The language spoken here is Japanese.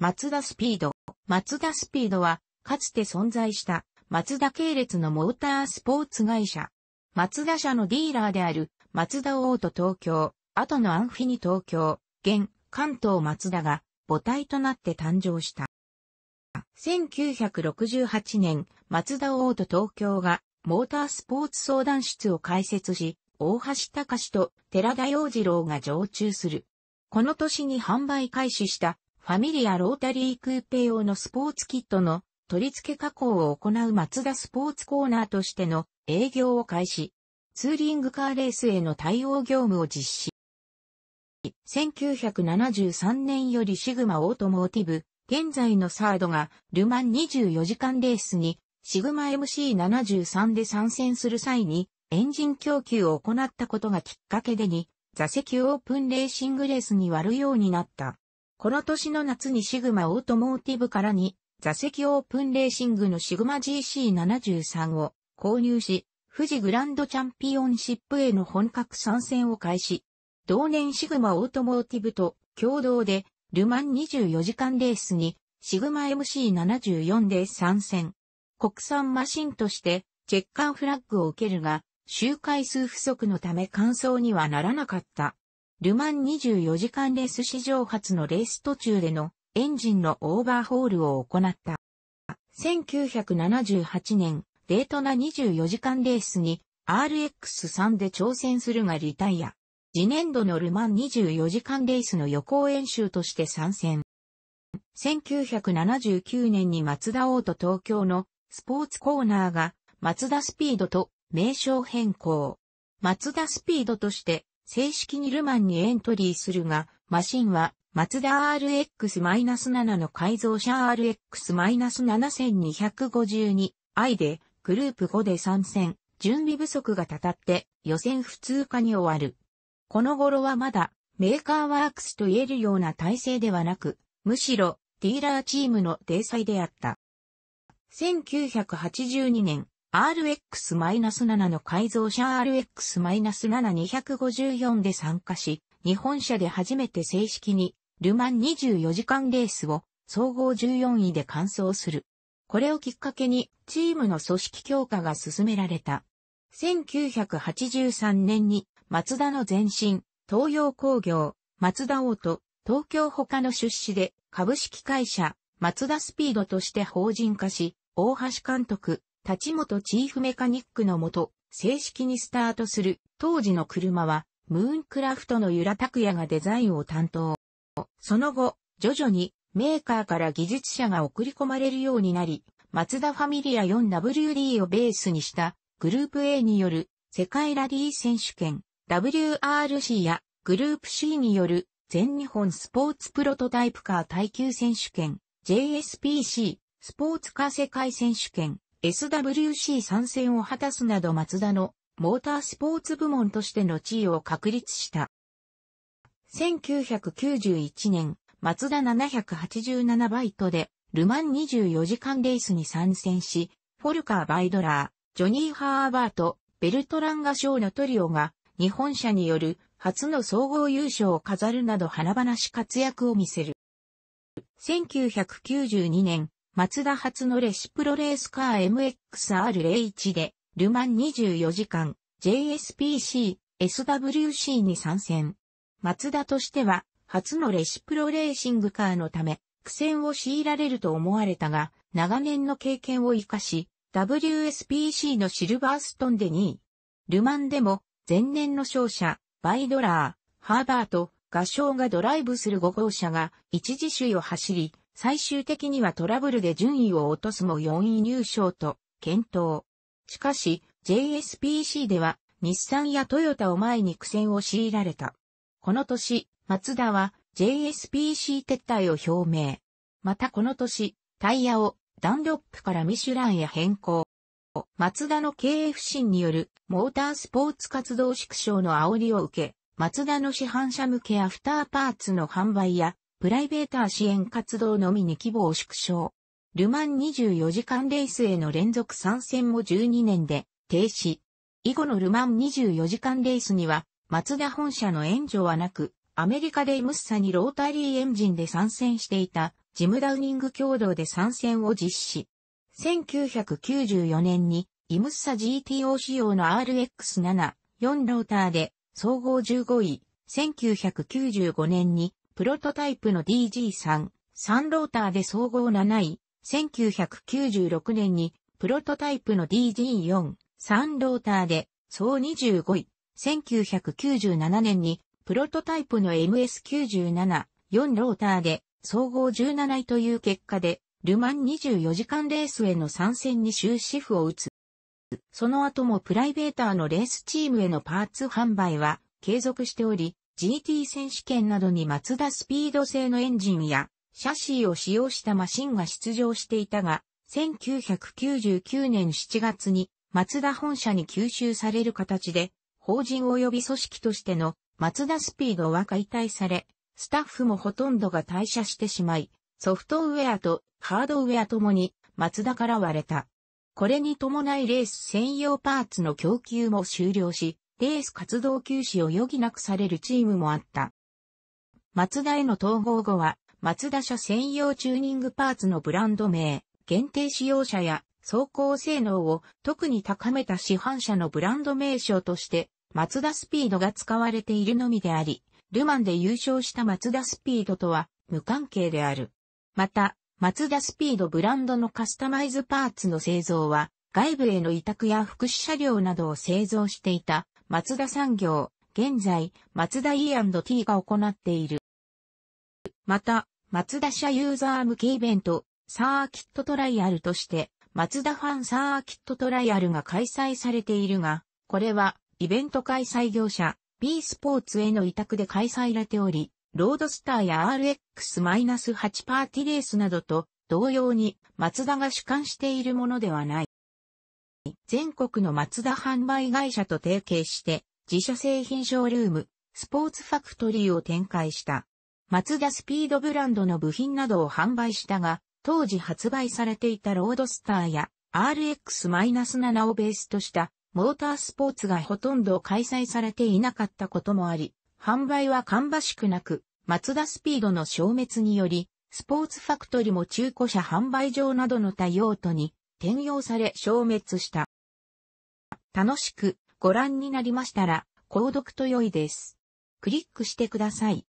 マツダスピード。マツダスピードは、かつて存在した、マツダ系列のモータースポーツ会社。マツダ社のディーラーである、マツダオート東京、後のアンフィニ東京、現、関東マツダが、母体となって誕生した。1968年、マツダオート東京が、モータースポーツ相談室を開設し、大橋隆と寺田洋次郎が常駐する。この年に販売開始したファミリアロータリークーペ用のスポーツキットの取り付け加工を行うマツダスポーツコーナーとしての営業を開始。ツーリングカーレースへの対応業務を実施。1973年よりシグマオートモーティブ、現在のサードがルマン24時間レースにシグマ MC73 で参戦する際にエンジン供給を行ったことがきっかけでに座席オープンレーシングレースに割るようになった。この年の夏にシグマオートモーティブからに座席オープンレーシングのシグマ GC73 を購入し、富士グランドチャンピオンシップへの本格参戦を開始。同年シグマオートモーティブと共同でルマン24時間レースにシグマ MC74 で参戦。国産マシンとしてチェッカーフラッグを受けるが、周回数不足のため完走にはならなかった。ルマン24時間レース史上初のレース途中でのエンジンのオーバーホールを行った。1978年、デートナ24時間レースに RX3 で挑戦するがリタイア。次年度のルマン24時間レースの予行演習として参戦。1979年にマツダオート東京のスポーツコーナーがマツダスピードと名称変更。松田スピードとして正式にルマンにエントリーするが、マシンは、マツダ RX-7 の改造車 RX-7252i で、グループ5で参戦、準備不足がたたって予選普通化に終わる。この頃はまだメーカーワークスと言えるような体制ではなく、むしろディーラーチームの体裁であった。1982年、RX-7 の改造車 RX-7254 で参加し、日本車で初めて正式に、ルマン24時間レースを総合14位で完走する。これをきっかけに、チームの組織強化が進められた。1983年に、松田の前身、東洋工業、松田大と東京他の出資で株式会社、松田スピードとして法人化し、大橋監督、立本チーフメカニックのもと、正式にスタートする当時の車は、ムーンクラフトの由良拓也がデザインを担当。その後、徐々にメーカーから技術者が送り込まれるようになり、マツダファミリア 4WD をベースにしたグループ A による世界ラリー選手権 WRC やグループ C による全日本スポーツプロトタイプカー耐久選手権 JSPC スポーツカー世界選手権 SWC 参戦を果たすなどマツダのモータースポーツ部門としての地位を確立した。1991年、マツダ787バイトで、ルマン24時間レースに参戦し、フォルカー・バイドラー、ジョニー・ハーバート、ベルトランガ賞のトリオが、日本車による初の総合優勝を飾るなど華々し活躍を見せる。1992年、マツダ初のレシプロレースカー MXR01 で、ルマン24時間、JSPC、SWC に参戦。マツダとしては、初のレシプロレーシングカーのため、苦戦を強いられると思われたが、長年の経験を活かし、WSPC のシルバーストンで2位。ルマンでも、前年の勝者、バイドラー、ハーバーと、合唱がドライブする5号車が一時首位を走り、最終的にはトラブルで順位を落とすも4位入賞と検討。しかし、JSPC では日産やトヨタを前に苦戦を強いられた。この年、マツダは JSPC 撤退を表明。またこの年、タイヤをダンロップからミシュランへ変更。マツダの経営不振によるモータースポーツ活動縮小の煽りを受け、マツダの市販車向けアフターパーツの販売やプライベーター支援活動のみに規模を縮小。ルマン24時間レースへの連続参戦も12年で停止。以後のルマン24時間レースには、マツダ本社の援助はなく、アメリカでイムッサにロータリーエンジンで参戦していた、ジムダウニング共同で参戦を実施。1994年に、イムッサ GTO 仕様の RX7、4ローターで、総合15位。1995年に、プロトタイプの DG3、3ローターで総合7位、1996年にプロトタイプの DG4、3ローターで総25位、1997年にプロトタイプの MS97、4ローターで総合17位という結果で、ルマン24時間レースへの参戦に終止符を打つ。その後もプライベーターのレースチームへのパーツ販売は継続しており、GT 選手権などにマツダスピード製のエンジンやシャシーを使用したマシンが出場していたが、1999年7月にマツダ本社に吸収される形で、法人及び組織としてのマツダスピードは解体され、スタッフもほとんどが退社してしまい、ソフトウェアとハードウェアともにマツダから割れた。これに伴いレース専用パーツの供給も終了し、レース活動休止を余儀なくされるチームもあった。マツダへの統合後は、マツダ車専用チューニングパーツのブランド名、限定使用車や走行性能を特に高めた市販車のブランド名称として、マツダスピードが使われているのみであり、ルマンで優勝したマツダスピードとは無関係である。また、マツダスピードブランドのカスタマイズパーツの製造は、外部への委託や福祉車両などを製造していた松田産業、現在、松田 E&T が行っている。また、松田社ユーザー向けイベント、サーキットトライアルとして、松田ファンサーキットトライアルが開催されているが、これは、イベント開催業者、B スポーツへの委託で開催されており、ロードスターや RX-8 パーティレースなどと同様に、マツダが主管しているものではない。全国のマツダ販売会社と提携して、自社製品ショールーム、スポーツファクトリーを展開した。マツダスピードブランドの部品などを販売したが、当時発売されていたロードスターや RX-7 をベースとしたモータースポーツがほとんど開催されていなかったこともあり、販売は芳しくなく、マツダスピードの消滅により、スポーツファクトリーも中古車販売場などの多用途に転用され消滅した。楽しくご覧になりましたら、購読と良いです。クリックしてください。